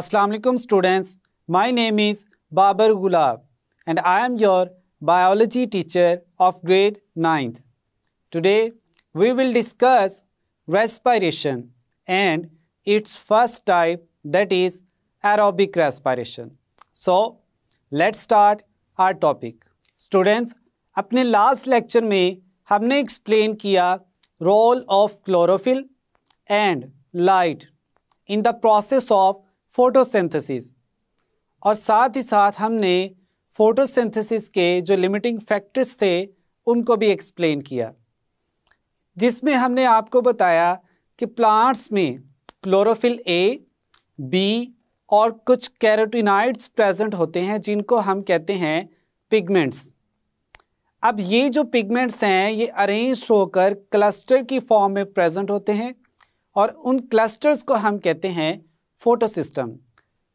Assalamualaikum students, my name is Babar Gulab and I am your biology teacher of grade 9th. Today we will discuss respiration and its first type that is aerobic respiration. So let's start our topic. Students, अपने last lecture में हमने explain किया role of chlorophyll and light in the process of photosynthesis और साथ ही साथ हमने photosynthesis के जो लिमिटिंग फैक्टर्स थे उनको भी एक्सप्लेन किया जिसमें हमने आपको बताया कि प्लांट्स में क्लोरोफिल ए बी और कुछ कैरोटिनाइड्स प्रेजेंट होते हैं जिनको हम कहते हैं पिगमेंट्स अब ये जो पिगमेंट्स हैं ये अरेंज होकर क्लस्टर की फॉर्म में प्रेजेंट होते हैं और उन क्लस्टर्स को हम कहते हैं फोटो सिस्टम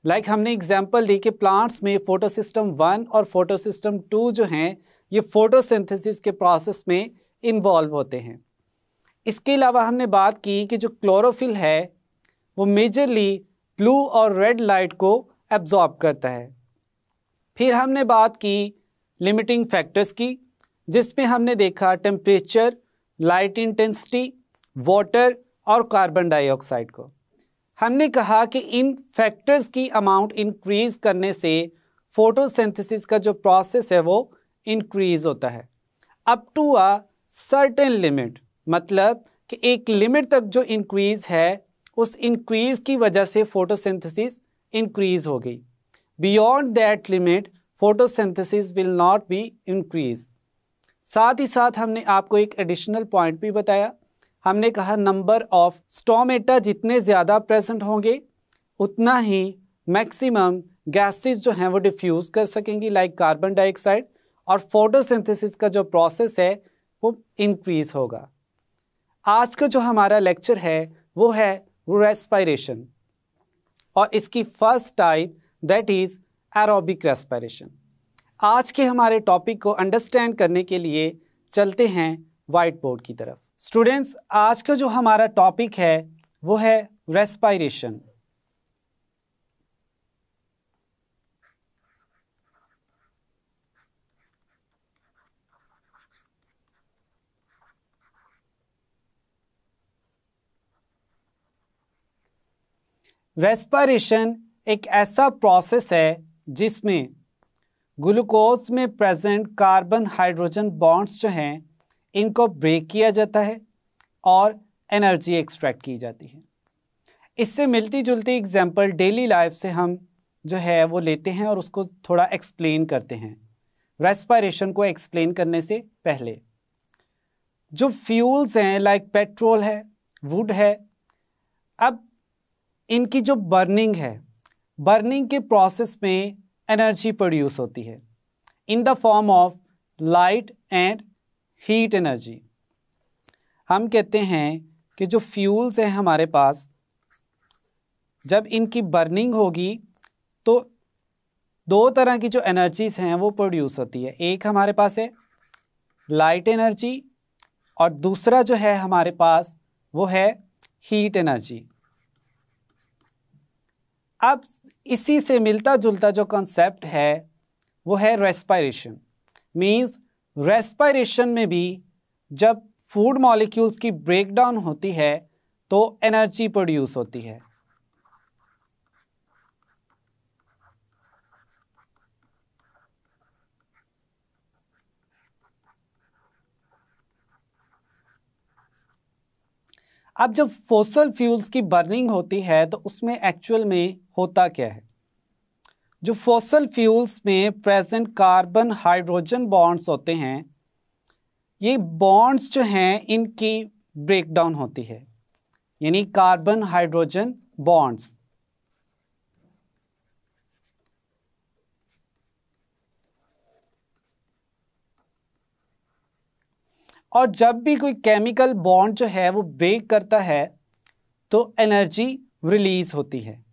लाइक हमने एग्जाम्पल दी कि प्लांट्स में फोटो सिस्टम वन और फोटो सिस्टम टू जो हैं ये फोटोसिंथेसिस के प्रोसेस में इन्वॉल्व होते हैं इसके अलावा हमने बात की कि जो क्लोरोफिल है वो मेजरली ब्लू और रेड लाइट को एब्जॉर्ब करता है फिर हमने बात की लिमिटिंग फैक्टर्स की जिसमें हमने देखा टेम्परेचर लाइट इंटेंसिटी वाटर और कार्बन डाइऑक्साइड को हमने कहा कि इन फैक्टर्स की अमाउंट इंक्रीज करने से फोटोसिंथेसिस का जो प्रोसेस है वो इंक्रीज होता है up to a certain limit मतलब कि एक लिमिट तक जो इंक्रीज है उस इंक्रीज की वजह से फोटोसिंथेसिस इंक्रीज हो गई beyond that limit photosynthesis will not be increase साथ ही साथ हमने आपको एक एडिशनल पॉइंट भी बताया हमने कहा नंबर ऑफ स्टोमेटा जितने ज़्यादा प्रेजेंट होंगे उतना ही मैक्सिमम गैसेस जो हैं वो डिफ्यूज़ कर सकेंगी लाइक कार्बन डाइऑक्साइड और फोटोसिंथेसिस का जो प्रोसेस है वो इंक्रीज़ होगा आज का जो हमारा लेक्चर है वो है रेस्पायरेशन और इसकी first type that is aerobic respiration आज के हमारे टॉपिक को अंडरस्टैंड करने के लिए चलते हैं वाइट बोर्ड की तरफ स्टूडेंट्स आज का जो हमारा टॉपिक है वो है रेस्पायरेशन रेस्पायरेशन एक ऐसा प्रोसेस है जिसमें ग्लूकोज में प्रेजेंट कार्बन हाइड्रोजन बॉन्ड्स जो हैं इनको ब्रेक किया जाता है और एनर्जी एक्सट्रैक्ट की जाती है इससे मिलती जुलती एग्जाम्पल डेली लाइफ से हम जो है वो लेते हैं और उसको थोड़ा एक्सप्लेन करते हैं रेस्पायरेशन को एक्सप्लेन करने से पहले जो फ्यूल्स हैं लाइक पेट्रोल है वुड है अब इनकी जो बर्निंग है बर्निंग के प्रोसेस में एनर्जी प्रोड्यूस होती है in the form of light and heat energy हम कहते हैं कि जो फ्यूल्स हैं हमारे पास जब इनकी बर्निंग होगी तो दो तरह की जो एनर्जीज़ हैं वो प्रोड्यूस होती है एक हमारे पास है लाइट एनर्जी और दूसरा जो है हमारे पास वो है हीट एनर्जी अब इसी से मिलता जुलता जो कॉन्सेप्ट है वो है रेस्पायरेशन मीन्स रेस्पायरेशन में भी जब फूड मॉलिक्यूल्स की ब्रेकडाउन होती है तो एनर्जी प्रोड्यूस होती है अब जब फोसल फ्यूल्स की बर्निंग होती है तो उसमें एक्चुअल में होता क्या है जो फॉसल फ्यूल्स में प्रेजेंट कार्बन हाइड्रोजन बॉन्ड्स होते हैं ये बॉन्ड्स जो हैं इनकी ब्रेकडाउन होती है यानी कार्बन हाइड्रोजन बॉन्ड्स और जब भी कोई केमिकल बॉन्ड जो है वो ब्रेक करता है तो एनर्जी रिलीज होती है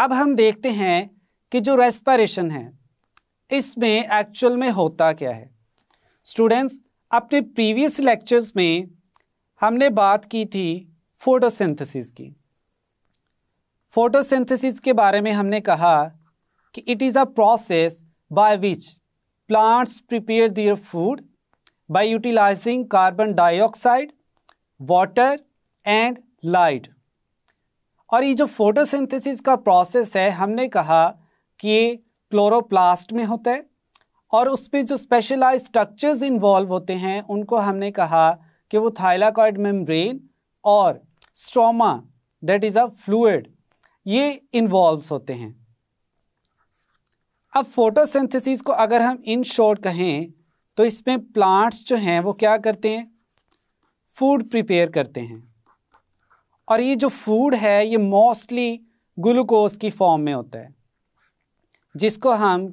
अब हम देखते हैं कि जो रेस्पिरेशन है इसमें एक्चुअल में होता क्या है स्टूडेंट्स अपने प्रीवियस लेक्चर्स में हमने बात की थी फोटोसिंथेसिस की फोटोसिंथेसिस के बारे में हमने कहा कि it is a process by which plants prepare their food by utilizing carbon dioxide water and light और ये जो फोटोसिंथेसिस का प्रोसेस है हमने कहा कि क्लोरोप्लास्ट में होता है और उस पर जो स्पेशलाइज स्ट्रक्चर्स इन्वॉल्व होते हैं उनको हमने कहा कि वो थाइलाकॉइड मेम्ब्रेन और stroma that is a fluid ये इन्वॉल्व होते हैं अब फोटोसिंथेसिस को अगर हम इन शॉर्ट कहें तो इसमें प्लांट्स जो हैं वो क्या करते हैं फूड प्रिपेयर करते हैं और ये जो फूड है ये मोस्टली ग्लूकोज की फॉर्म में होता है जिसको हम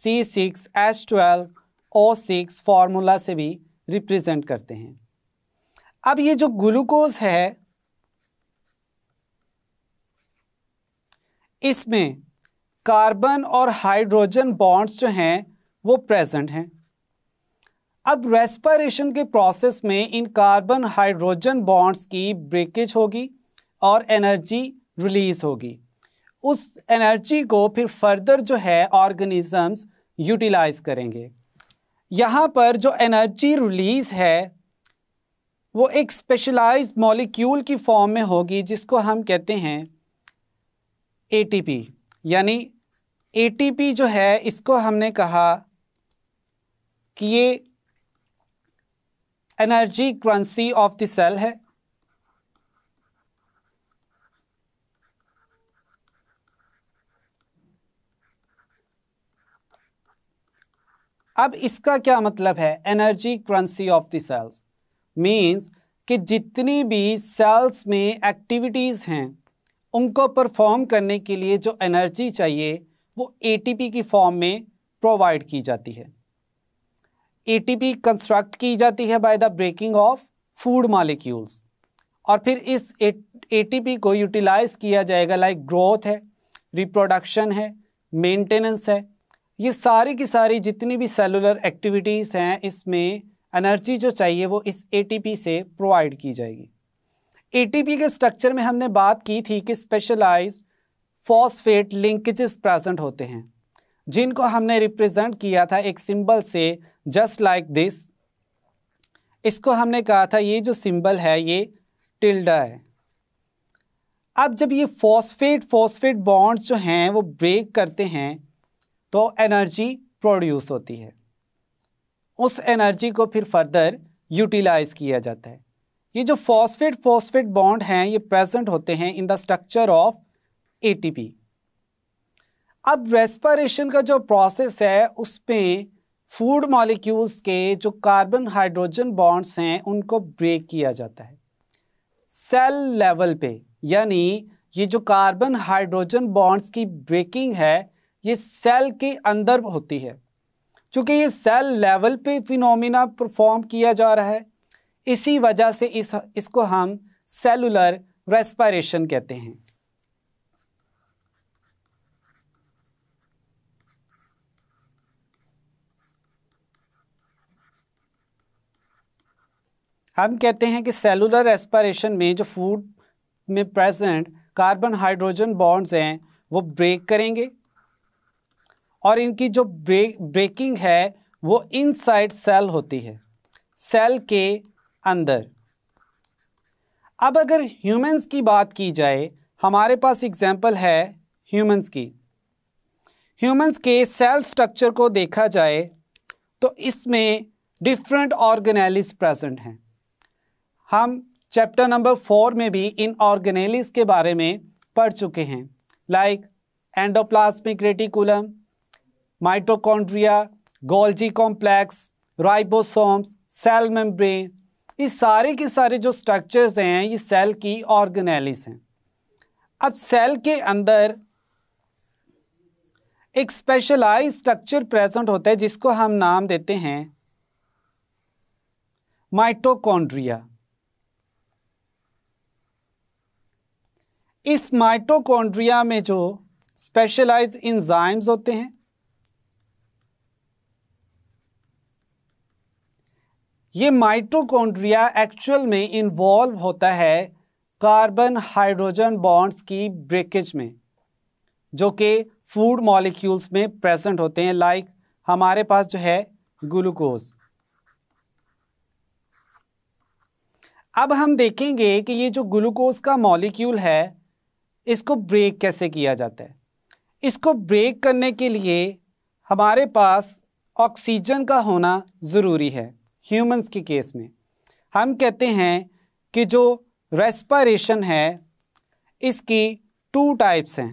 C six H twelve O six formula से भी रिप्रेजेंट करते हैं अब ये जो ग्लूकोज है इसमें कार्बन और हाइड्रोजन बॉन्ड्स जो हैं वो प्रेजेंट हैं अब रेस्पायरेशन के प्रोसेस में इन कार्बन हाइड्रोजन बॉन्ड्स की ब्रेकेज होगी और एनर्जी रिलीज होगी उस एनर्जी को फिर फर्दर जो है ऑर्गेनिजम्स यूटिलाइज करेंगे यहाँ पर जो एनर्जी रिलीज है वो एक स्पेशलाइज मॉलिक्यूल की फॉर्म में होगी जिसको हम कहते हैं एटीपी यानी एटीपी जो है इसको हमने कहा कि ये energy currency of the cell है अब इसका क्या मतलब है energy currency of the cells means कि जितनी भी सेल्स में एक्टिविटीज़ हैं उनको परफॉर्म करने के लिए जो एनर्जी चाहिए वो एटीपी की फॉर्म में प्रोवाइड की जाती है एटीपी कंस्ट्रक्ट की जाती है by the breaking of food molecules और फिर इस एटीपी को यूटिलाइज किया जाएगा लाइक ग्रोथ है रिप्रोडक्शन है मेंटेनेंस है ये सारी की सारी जितनी भी सेलुलर एक्टिविटीज़ हैं इसमें एनर्जी जो चाहिए वो इस एटीपी से प्रोवाइड की जाएगी एटीपी के स्ट्रक्चर में हमने बात की थी कि स्पेशलाइज्ड फॉस्फेट लिंकेजेस प्रेजेंट होते हैं जिनको हमने रिप्रेजेंट किया था एक सिंबल से जस्ट लाइक दिस इसको हमने कहा था ये जो सिंबल है ये टिल्डा है अब जब ये फॉस्फेट फॉस्फेट बॉन्ड्स जो हैं वो ब्रेक करते हैं तो एनर्जी प्रोड्यूस होती है उस एनर्जी को फिर फर्दर यूटिलाइज किया जाता है ये जो फॉस्फेट फॉस्फेट बॉन्ड हैं ये प्रेजेंट होते हैं in the structure of ATP अब रेस्परेशन का जो प्रोसेस है उसमें फूड मॉलिक्यूल्स के जो कार्बन हाइड्रोजन बॉन्ड्स हैं उनको ब्रेक किया जाता है सेल लेवल पे यानी ये जो कार्बन हाइड्रोजन बॉन्ड्स की ब्रेकिंग है ये सेल के अंदर होती है चूँकि ये सेल लेवल पे फिनोमिना परफॉर्म किया जा रहा है इसी वजह से इस इसको हम सेलुलर रेस्पायरेशन कहते हैं हम कहते हैं कि सेलुलर एस्पायरेशन में जो फूड में प्रेजेंट कार्बन हाइड्रोजन बॉन्ड्स हैं वो ब्रेक करेंगे और इनकी जो ब्रेक ब्रेकिंग है वो इनसाइड सेल होती है सेल के अंदर अब अगर ह्यूमंस की बात की जाए हमारे पास एग्जाम्पल है ह्यूमंस की ह्यूमंस के सेल स्ट्रक्चर को देखा जाए तो इसमें डिफरेंट ऑर्गेनाइलिस प्रेजेंट हैं हम चैप्टर नंबर फोर में भी इन ऑर्गेनेलिस के बारे में पढ़ चुके हैं like endoplasmic reticulum mitochondria Golgi complex ribosomes cell membrane ये सारे के सारे जो स्ट्रक्चर्स हैं ये सेल की ऑर्गेनेलिस हैं अब सेल के अंदर एक स्पेशलाइज स्ट्रक्चर प्रेजेंट होता है जिसको हम नाम देते हैं माइटोकॉन्ड्रिया इस माइटोकॉन्ड्रिया में जो स्पेशलाइज इंजाइम्स होते हैं ये माइटोकॉन्ड्रिया एक्चुअल में इन्वॉल्व होता है कार्बन हाइड्रोजन बॉन्ड्स की ब्रेकेज में जो कि फूड मॉलिक्यूल्स में प्रेजेंट होते हैं लाइक like हमारे पास जो है ग्लूकोज अब हम देखेंगे कि ये जो ग्लूकोज का मॉलिक्यूल है इसको ब्रेक कैसे किया जाता है इसको ब्रेक करने के लिए हमारे पास ऑक्सीजन का होना ज़रूरी है ह्यूमंस के केस में हम कहते हैं कि जो रेस्पायरेशन है इसकी टू टाइप्स हैं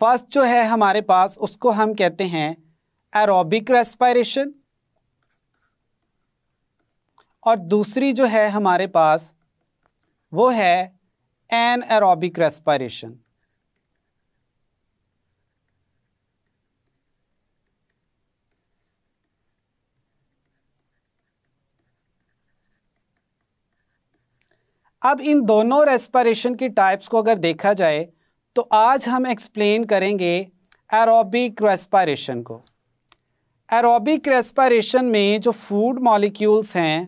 फर्स्ट जो है हमारे पास उसको हम कहते हैं एरोबिक रेस्पायरेशन और दूसरी जो है हमारे पास वो है एन एरोबिक रेस्पायरेशन अब इन दोनों रेस्पायरेशन की टाइप्स को अगर देखा जाए तो आज हम एक्सप्लेन करेंगे एरोबिक रेस्पायरेशन को एरोबिक रेस्पायरेशन में जो फूड मॉलिक्यूल्स हैं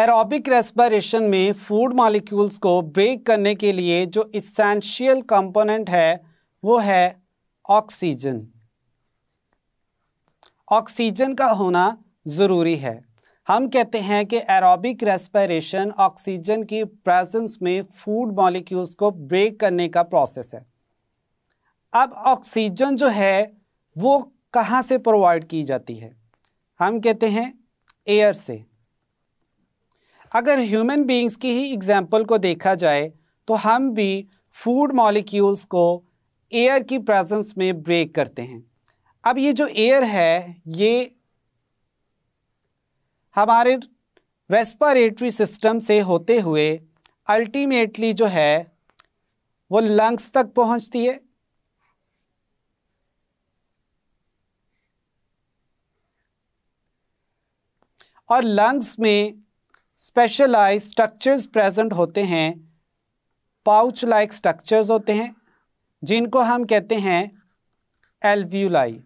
एरोबिक रेस्पिरेशन में फूड मॉलिक्यूल्स को ब्रेक करने के लिए जो इसेंशियल कंपोनेंट है वो है ऑक्सीजन ऑक्सीजन का होना ज़रूरी है हम कहते हैं कि एरोबिक रेस्पिरेशन ऑक्सीजन की प्रेजेंस में फूड मॉलिक्यूल्स को ब्रेक करने का प्रोसेस है अब ऑक्सीजन जो है वो कहाँ से प्रोवाइड की जाती है हम कहते हैं एयर से अगर ह्यूमन बींग्स की ही एग्जाम्पल को देखा जाए तो हम भी फूड मॉलिक्यूल्स को एयर की प्रेजेंस में ब्रेक करते हैं अब ये जो एयर है ये हमारे रेस्पारेटरी सिस्टम से होते हुए अल्टीमेटली जो है वो लंग्स तक पहुंचती है और लंग्स में स्पेशलाइज स्ट्रक्चर्स प्रेजेंट होते हैं पाउच लाइक स्ट्रक्चर्स होते हैं जिनको हम कहते हैं एलव्यूलाई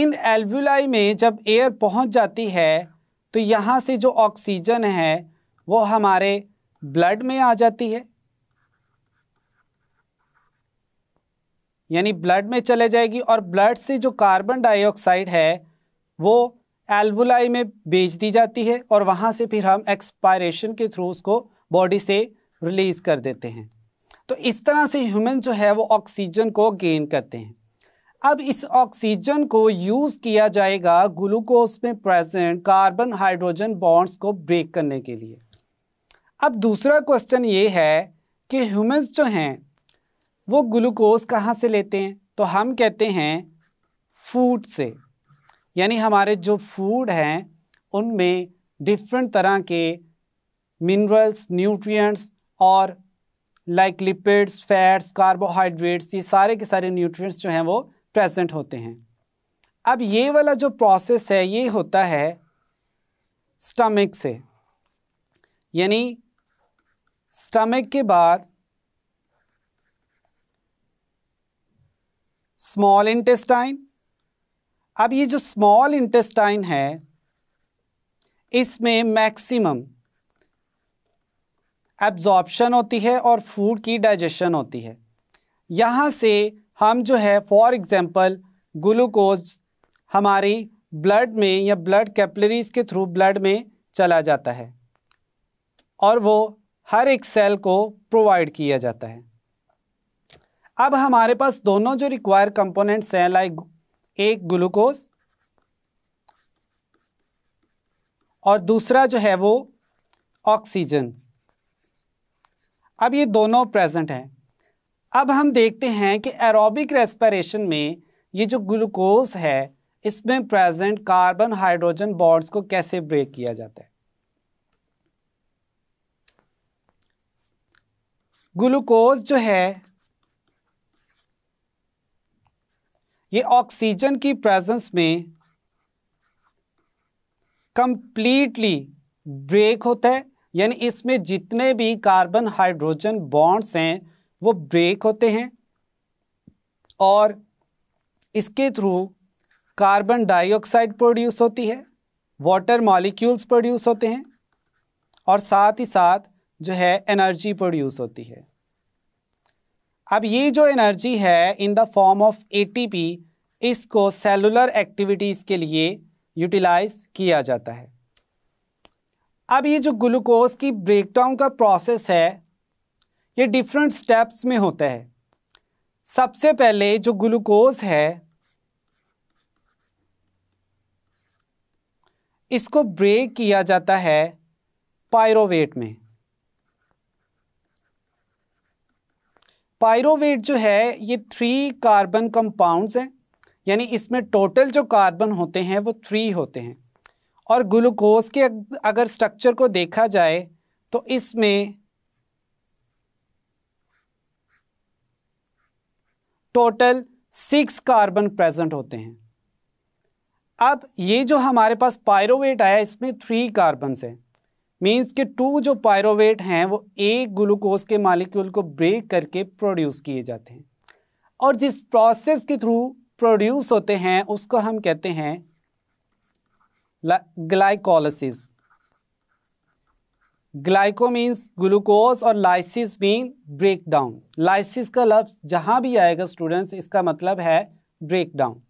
इन एल्व्यूलाई में जब एयर पहुंच जाती है तो यहाँ से जो ऑक्सीजन है वो हमारे ब्लड में आ जाती है यानी ब्लड में चले जाएगी और ब्लड से जो कार्बन डाइऑक्साइड है वो एल्वुलाई में बेच दी जाती है और वहाँ से फिर हम एक्सपायरेशन के थ्रू उसको बॉडी से रिलीज़ कर देते हैं तो इस तरह से ह्यूमन जो है वो ऑक्सीजन को गेन करते हैं अब इस ऑक्सीजन को यूज़ किया जाएगा ग्लूकोज में प्रेजेंट कार्बन हाइड्रोजन बॉन्ड्स को ब्रेक करने के लिए अब दूसरा क्वेश्चन ये है कि ह्यूमन्स जो हैं वो ग्लूकोज कहाँ से लेते हैं तो हम कहते हैं फूड से यानी हमारे जो फूड हैं उनमें डिफरेंट तरह के मिनरल्स न्यूट्रिएंट्स और लाइक लिपिड्स फैट्स कार्बोहाइड्रेट्स ये सारे के सारे न्यूट्रिएंट्स जो हैं वो प्रेजेंट होते हैं अब ये वाला जो प्रोसेस है ये होता है स्टमक से यानी स्टमक के बाद स्मॉल इंटेस्टाइन अब ये जो स्मॉल इंटेस्टाइन है इसमें मैक्सिमम एब्जॉर्प्शन होती है और फूड की डाइजेशन होती है यहाँ से हम जो है फॉर एग्ज़ाम्पल ग्लूकोज हमारी ब्लड में या ब्लड कैपलरीज के थ्रू ब्लड में चला जाता है और वो हर एक सेल को प्रोवाइड किया जाता है अब हमारे पास दोनों जो रिक्वायर कंपोनेंट्स हैं लाइक एक ग्लूकोज और दूसरा जो है वो ऑक्सीजन अब ये दोनों प्रेजेंट हैं अब हम देखते हैं कि एरोबिक रेस्पिरेशन में ये जो ग्लूकोज है इसमें प्रेजेंट कार्बन हाइड्रोजन बॉन्ड्स को कैसे ब्रेक किया जाता है ग्लूकोज जो है ये ऑक्सीजन की प्रेजेंस में कंप्लीटली ब्रेक होता है यानी इसमें जितने भी कार्बन हाइड्रोजन बॉन्ड्स हैं वो ब्रेक होते हैं और इसके थ्रू कार्बन डाइऑक्साइड प्रोड्यूस होती है वाटर मॉलिक्यूल्स प्रोड्यूस होते हैं और साथ ही साथ जो है एनर्जी प्रोड्यूस होती है अब ये जो एनर्जी है in the form of ATP इसको सेलुलर एक्टिविटीज़ के लिए यूटिलाइज किया जाता है अब ये जो ग्लूकोज की ब्रेकडाउन का प्रोसेस है ये डिफरेंट स्टेप्स में होता है सबसे पहले जो ग्लूकोज है इसको ब्रेक किया जाता है पायरोवेट में पायरोवेट जो है ये थ्री कार्बन कंपाउंड्स हैं यानी इसमें टोटल जो कार्बन होते हैं वो थ्री होते हैं और ग्लूकोज के अगर स्ट्रक्चर को देखा जाए तो इसमें टोटल सिक्स कार्बन प्रेजेंट होते हैं अब ये जो हमारे पास पायरोवेट आया इसमें थ्री कार्बन्स हैं मीन्स के टू जो पायरोवेट हैं वो एक ग्लूकोज के मालिक्यूल को ब्रेक करके प्रोड्यूस किए जाते हैं और जिस प्रोसेस के थ्रू प्रोड्यूस होते हैं उसको हम कहते हैं ग्लाइकोलाइसिस ग्लाइको मीन्स ग्लूकोज और lysis mean break down lysis का लफ्ज़ जहाँ भी आएगा स्टूडेंट्स इसका मतलब है ब्रेक डाउन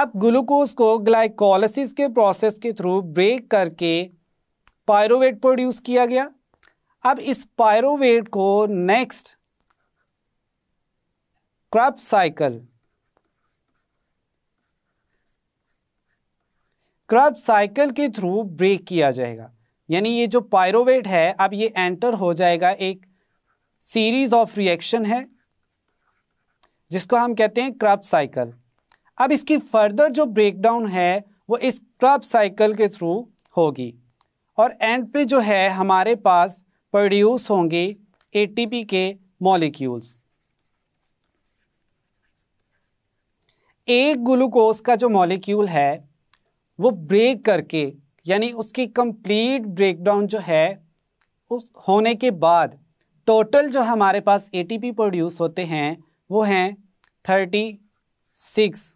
अब ग्लूकोज को ग्लाइकोलिसिस के प्रोसेस के थ्रू ब्रेक करके पायरोवेट प्रोड्यूस किया गया अब इस पायरोवेट को next Krebs cycle Krebs cycle के थ्रू ब्रेक किया जाएगा यानी ये जो पायरोवेट है अब ये एंटर हो जाएगा एक सीरीज ऑफ रिएक्शन है जिसको हम कहते हैं क्रॉप साइकिल अब इसकी फर्दर जो ब्रेकडाउन है वो इस क्रॉप साइकिल के थ्रू होगी और एंड पे जो है हमारे पास प्रोड्यूस होंगे एटीपी के मॉलिक्यूल्स एक ग्लूकोज का जो मॉलिक्यूल है वो ब्रेक करके यानी उसकी कंप्लीट ब्रेकडाउन जो है उस होने के बाद टोटल जो हमारे पास एटीपी प्रोड्यूस होते हैं वो हैं थर्टी सिक्स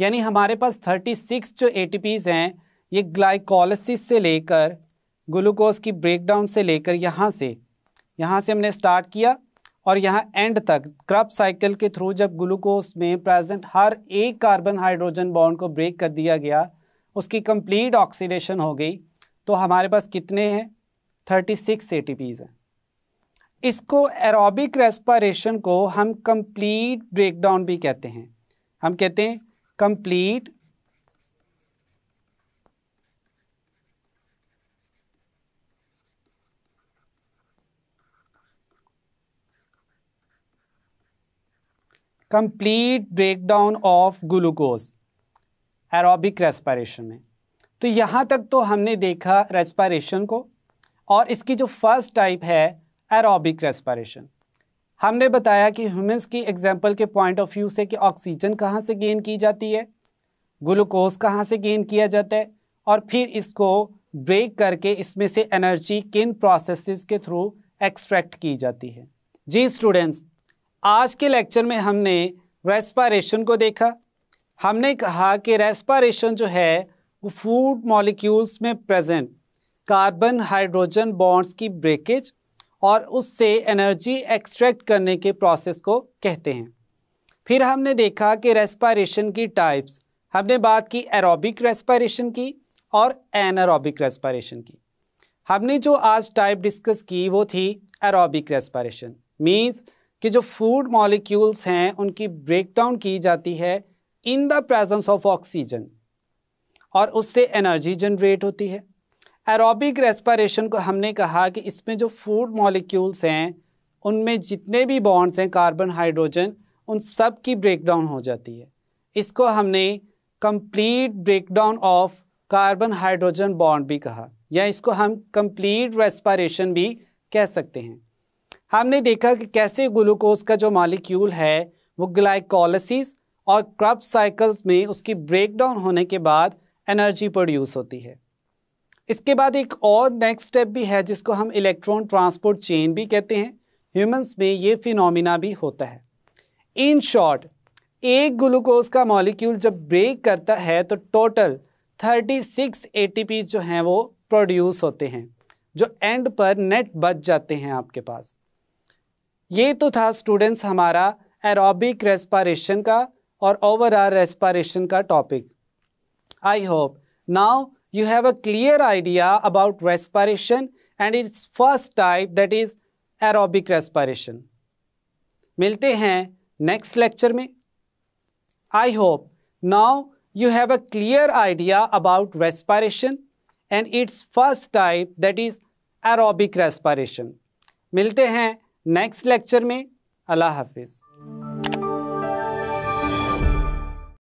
यानी हमारे पास थर्टी सिक्स जो ए हैं ये ग्लाइकोलिसिस से लेकर ग्लूकोज की ब्रेकडाउन से लेकर यहाँ से यहाँ से हमने स्टार्ट किया और यहाँ एंड तक क्रप साइकिल के थ्रू जब ग्लूकोज में प्रेजेंट हर एक कार्बन हाइड्रोजन बॉन्ड को ब्रेक कर दिया गया उसकी कंप्लीट ऑक्सीडेशन हो गई तो हमारे पास कितने हैं थर्टी सिक्स ए हैं इसको एरोबिक रेस्पारेशन को हम कंप्लीट ब्रेकडाउन भी कहते हैं हम कहते हैं complete complete breakdown of glucose aerobic respiration में तो यहाँ तक तो हमने देखा रेस्पायरेशन को और इसकी जो फर्स्ट टाइप है एरोबिक रेस्पायरेशन हमने बताया कि ह्यूमंस की एग्जाम्पल के पॉइंट ऑफ व्यू से कि ऑक्सीजन कहाँ से गेन की जाती है ग्लूकोज कहाँ से गेन किया जाता है और फिर इसको ब्रेक करके इसमें से एनर्जी किन प्रोसेसेस के थ्रू एक्सट्रैक्ट की जाती है जी स्टूडेंट्स आज के लेक्चर में हमने रेस्पारेशन को देखा हमने कहा कि रेस्पारेशन जो है वो फूड मॉलिक्यूल्स में प्रेजेंट कार्बन हाइड्रोजन बॉन्ड्स की ब्रेकेज और उससे एनर्जी एक्सट्रैक्ट करने के प्रोसेस को कहते हैं फिर हमने देखा कि रेस्पायरेशन की टाइप्स हमने बात की एरोबिक रेस्पायरेशन की और एनारोबिक रेस्पायरेशन की हमने जो आज टाइप डिस्कस की वो थी एरोबिक रेस्पायरेशन मीन्स कि जो फूड मॉलिक्यूल्स हैं उनकी ब्रेकडाउन की जाती है in the presence of oxygen और उससे एनर्जी जनरेट होती है एरोबिक रेस्पायरेशन को हमने कहा कि इसमें जो फूड मॉलिक्यूल्स हैं उनमें जितने भी बॉन्ड्स हैं कार्बन हाइड्रोजन उन सब की ब्रेकडाउन हो जाती है इसको हमने complete breakdown of carbon hydrogen bond भी कहा या इसको हम कंप्लीट रेस्पिरेशन भी कह सकते हैं हमने देखा कि कैसे ग्लूकोज का जो मालिक्यूल है वो ग्लाइकोलिस और क्रब साइकिल्स में उसकी ब्रेकडाउन होने के बाद एनर्जी प्रोड्यूस होती है इसके बाद एक और नेक्स्ट स्टेप भी है जिसको हम इलेक्ट्रॉन ट्रांसपोर्ट चेन भी कहते हैं ह्यूमंस में ये फिनोमिना भी होता है इन शॉर्ट एक ग्लूकोज का मॉलिक्यूल जब ब्रेक करता है तो टोटल 36 एटीपी जो हैं वो प्रोड्यूस होते हैं जो एंड पर नेट बच जाते हैं आपके पास ये तो था स्टूडेंट्स हमारा एरोबिक रेस्पारेशन का और ओवरऑल रेस्पारेशन का topic I hope now you have a clear idea about respiration and its first type that is aerobic respiration मिलते हैं नेक्स्ट लेक्चर में I hope now you have a clear idea about respiration and its first type that is aerobic respiration मिलते हैं next lecture में अल्लाह हाफिज़